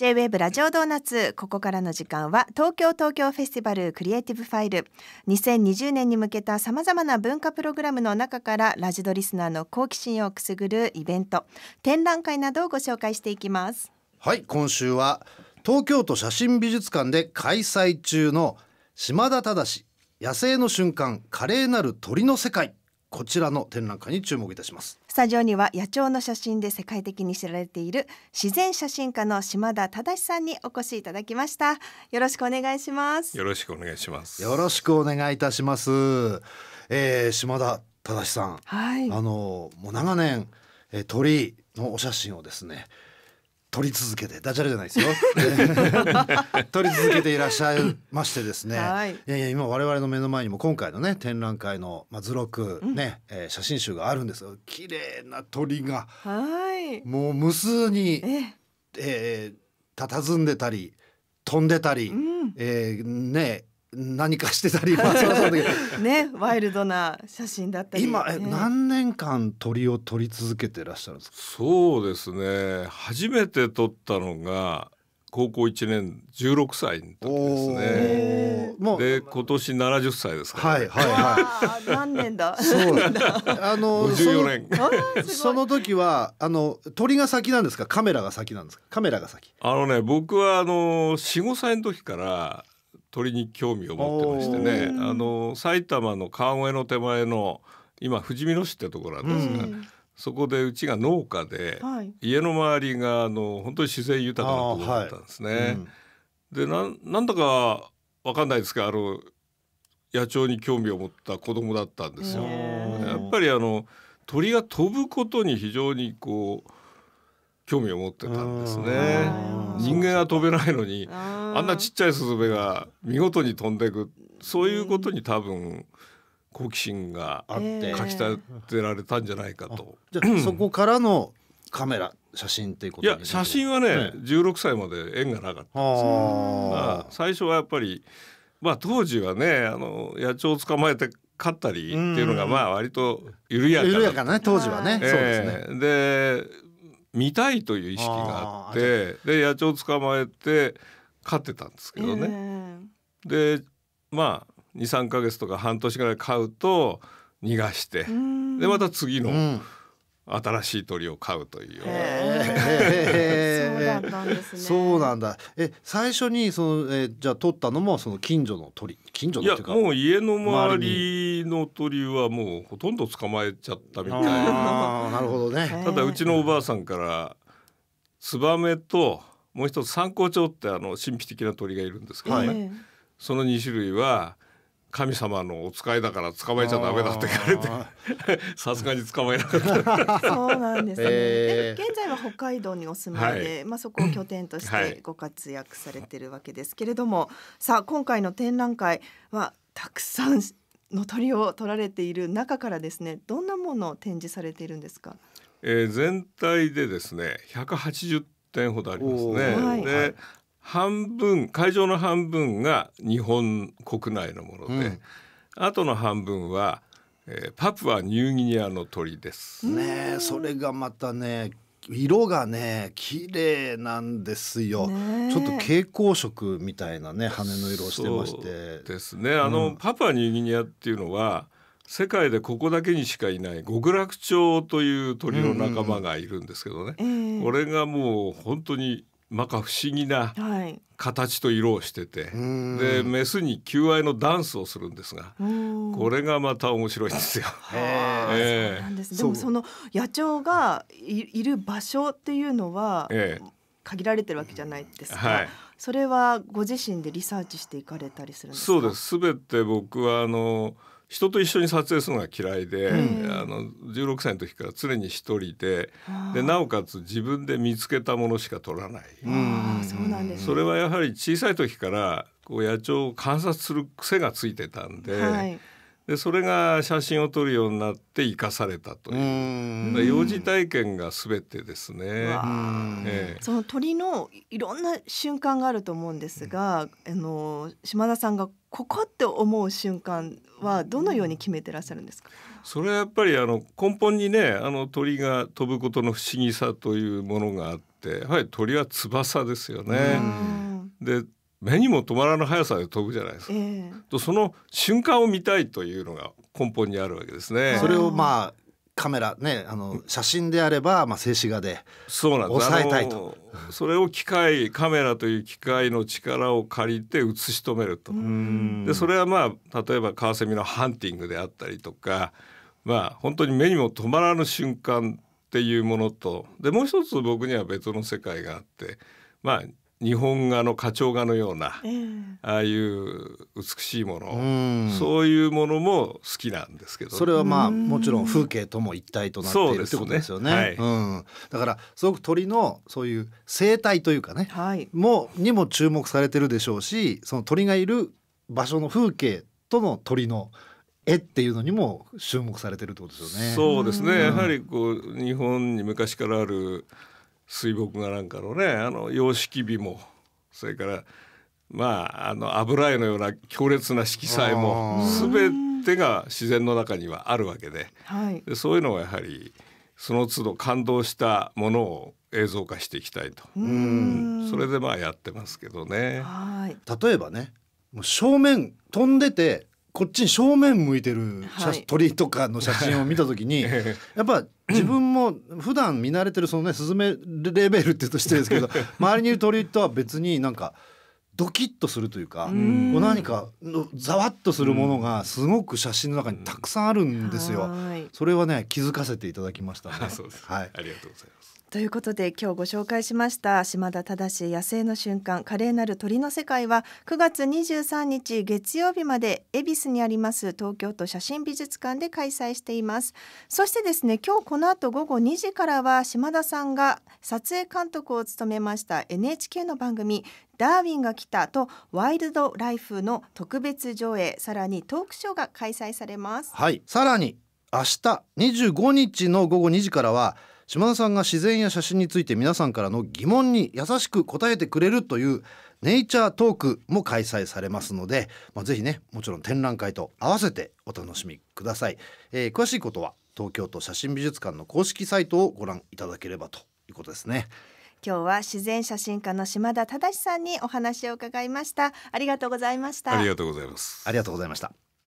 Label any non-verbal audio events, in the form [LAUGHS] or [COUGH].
J-WAVE ラジオドーナツここからの時間は東京東京フェスティバルクリエイティブファイル2020年に向けたさまざまな文化プログラムの中からラジドリスナーの好奇心をくすぐるイベント展覧会などをご紹介していきますはい今週は東京都写真美術館で開催中の島田忠野生の瞬間華麗なる鳥の世界こちらの展覧会に注目いたしますスタジオには野鳥の写真で世界的に知られている自然写真家の島田忠さんにお越しいただきましたよろしくお願いしますよろしくお願いしますよろしくお願いいたします、えー、島田忠さん、はい、あのもう長年、えー、鳥のお写真をですね取り続けてダジャレじゃないですよ取 [LAUGHS] り続けていらっしゃいましてですね、はい、いやいや今我々の目の前にも今回のね展覧会の、まあ、図録ね、うん、えー、写真集があるんですが綺麗な鳥がはいもう無数にえ、えー、佇んでたり飛んでたり、うん、えー、ね何かしてたり、まあ、[LAUGHS] そうそうねワイルドな写真だったり今、ね、何年間鳥を撮り続けていらっしゃるんですかそうですね初めて撮ったのが高校一年十六歳の時ですね。で今年七十歳ですから、ね、はいはいはい。何年だ。そうあの54 [LAUGHS] 年そ。の時はあの鳥が先なんですかカメラが先なんですかカメラが先。あのね僕はあの四五歳の時から鳥に興味を持ってましてねあの埼玉の川越の手前の今富士見野市ってところなんですが、うん、そこでうちが農家で、はい、家の周りがあの本当に自然豊かなところだったんですね。はいうん、でななんだかわかんないですがあの野鳥に興味を持った子供だったんですよ。やっぱりあの鳥が飛ぶことに非常にこう興味を持ってたんですね人間は飛べないのにあんなちっちゃいスズメが見事に飛んでいくそういうことに多分好奇心があってかきたてられたんじゃないかと。じゃあ [CLEARS THROAT] そこからのカメラ写真っていうこといや写真はね、ね、16歳まで縁がなかったんです、まあ、最初はやっぱり、まあ、当時はねあの野鳥を捕まえて飼ったりっていうのがまあ割と緩やかな、緩やかな当時はね、えー、そうですねで見たいという意識があってで野鳥捕まえて飼ってたんですけどね。えー、でまあ23か月とか半年ぐらい飼うと逃がしてでまた次の。うん新しい鳥を飼うという。そうなんだ。え、最初にそのえじゃあ取ったのもその近所の鳥、近所のいうもう家の周りの鳥はもうほとんど捕まえちゃったみたいな。なるほどね。ただうちのおばあさんからツバメともう一つ三光鳥ってあの神秘的な鳥がいるんですけどね。その二種類は神様のお使いだから捕まえちゃダメだって言われて [LAUGHS] さすがに捕まえなかったそうなんですね、えー、現在は北海道にお住まいで、はい、まあそこを拠点としてご活躍されてるわけですけれども、はい、さあ今回の展覧会はたくさんの鳥を取られている中からですねどんなものを展示されているんですか、えー、全体でですね180点ほどありますね、はい、で、半分会場の半分が日本国内のもので、うん、あとの半分は、えー、パプアニューギニアの鳥です。ねそれがまたね色がね綺麗なんですよ、ね、ちょっと蛍光色みたいなね羽の色をしてましてですねあの、うん、パプアニューギニアっていうのは世界でここだけにしかいない極楽鳥という鳥の仲間がいるんですけどね、うんうん、これがもう本当に摩訶不思議な形と色をしてて、はい、でメスに求愛のダンスをするんですがこれがまた面白いんですよ。えー、でもその野鳥がいる場所っていうのは、限られてるわけじゃないですか、はい、それはご自身でリサーチしていかれたりするんですかそうです全て僕はあの人と一緒に撮影するのが嫌いで、うん、あの16歳の時から常に一人ででなおかつ自分で見つけたものしか撮らない、うんね、それはやはり小さい時からこう野鳥を観察する癖がついてたんで。はいでそれが写真を撮るようになって生かされたという幼児体験が全てですね、ええ、その鳥のいろんな瞬間があると思うんですが、うん、あの島田さんがここって思う瞬間はどのように決めてらっしゃるんですかそれはやっぱりあの根本にねあの鳥が飛ぶことの不思議さというものがあってやはり鳥は翼ですよね。で目にも止まらぬ速さで飛ぶじゃないですか、えー、とその瞬間を見たいというのが根本にあるわけですねそれをまあカメラねあの写真であれば、まあ、静止画で抑えたいとそれを機械カメラという機械の力を借りて写し止めるとでそれはまあ例えばカワセミのハンティングであったりとかまあ本当に目にも止まらぬ瞬間っていうものとでもう一つ僕には別の世界があってまあ日本画の花鳥画のような、えー、ああいう美しいものそういうものも好きなんですけどそれはまあもちろん風景とも一体となっているってことですよね、ねはい、うん、だからすごく鳥のそういう生態というかね、はい、もにも注目されてるでしょうしその鳥がいる場所の風景との鳥の絵っていうのにも注目されてるってことですよね。そうですね、やはりこう日本に昔からある水墨画なんかのねあの様式美もそれからまああの油絵のような強烈な色彩も全てが自然の中にはあるわけで,、でそういうのはやはりその都度感動したものを映像化していきたいとそれでまあやってますけどね。はい例えばねもう正面飛んでてこっちに正面向いてる写、はい、鳥とかの写真を見た時に [LAUGHS] やっぱ自分も普段見慣れてるそのねスズメレベルって言うと失礼ですけど [LAUGHS] 周りにいる鳥とは別になんか。ドキッとするというか、うん、何かのざわっとするものがすごく写真の中にたくさんあるんですよ。うん、それはね気づかせていただきましたね。はい、ありがとうございます。ということで今日ご紹介しました島田忠野生の瞬間華麗なる鳥の世界は9月23日月曜日まで恵比寿にあります東京都写真美術館で開催していますそしてですね今日この後午後2時からは島田さんが撮影監督を務めました NHK の番組ダーウィンが来たとワイルドライフの特別上映さらにトークショーが開催されますはいさらに明日25日の午後2時からは島田さんが自然や写真について皆さんからの疑問に優しく答えてくれるというネイチャートークも開催されますので、まあ、ぜひねもちろん展覧会と合わせてお楽しみください、えー、詳しいことは東京都写真美術館の公式サイトをご覧いただければということですね今日は自然写真家の島田忠さんにお話を伺いましたありがとうございましたありがとうございますありがとうございました